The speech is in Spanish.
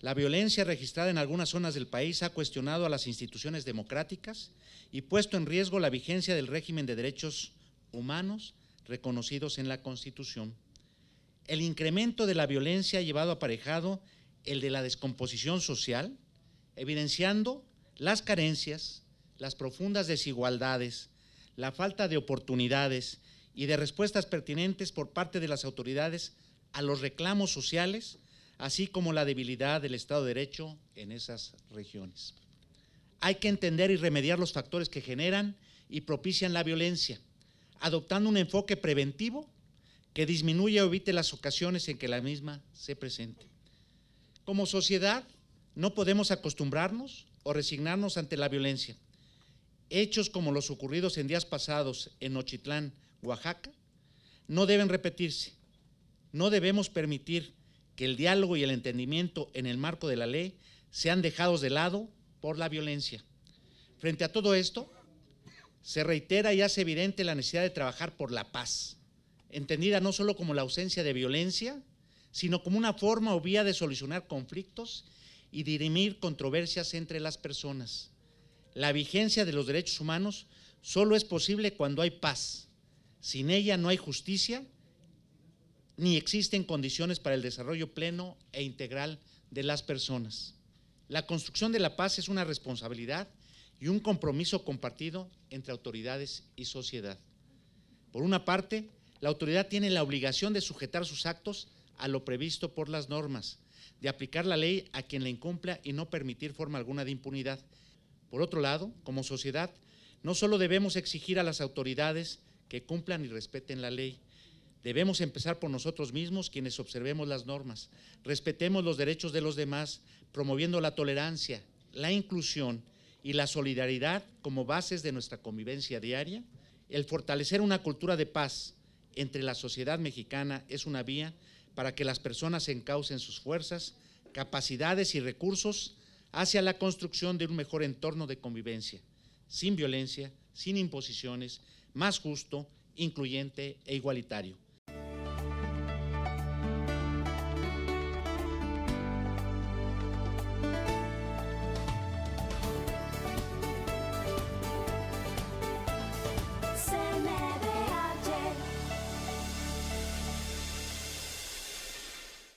La violencia registrada en algunas zonas del país ha cuestionado a las instituciones democráticas y puesto en riesgo la vigencia del régimen de derechos humanos reconocidos en la Constitución. El incremento de la violencia ha llevado aparejado el de la descomposición social, evidenciando las carencias, las profundas desigualdades, la falta de oportunidades y de respuestas pertinentes por parte de las autoridades a los reclamos sociales así como la debilidad del Estado de Derecho en esas regiones. Hay que entender y remediar los factores que generan y propician la violencia, adoptando un enfoque preventivo que disminuya o evite las ocasiones en que la misma se presente. Como sociedad, no podemos acostumbrarnos o resignarnos ante la violencia. Hechos como los ocurridos en días pasados en Ochitlán, Oaxaca, no deben repetirse. No debemos permitir que el diálogo y el entendimiento en el marco de la ley sean dejados de lado por la violencia. Frente a todo esto, se reitera y hace evidente la necesidad de trabajar por la paz, entendida no solo como la ausencia de violencia, sino como una forma o vía de solucionar conflictos y dirimir controversias entre las personas. La vigencia de los derechos humanos solo es posible cuando hay paz. Sin ella no hay justicia ni existen condiciones para el desarrollo pleno e integral de las personas. La construcción de la paz es una responsabilidad y un compromiso compartido entre autoridades y sociedad. Por una parte, la autoridad tiene la obligación de sujetar sus actos a lo previsto por las normas, de aplicar la ley a quien la incumpla y no permitir forma alguna de impunidad. Por otro lado, como sociedad, no solo debemos exigir a las autoridades que cumplan y respeten la ley, Debemos empezar por nosotros mismos quienes observemos las normas, respetemos los derechos de los demás, promoviendo la tolerancia, la inclusión y la solidaridad como bases de nuestra convivencia diaria. El fortalecer una cultura de paz entre la sociedad mexicana es una vía para que las personas encaucen sus fuerzas, capacidades y recursos hacia la construcción de un mejor entorno de convivencia, sin violencia, sin imposiciones, más justo, incluyente e igualitario.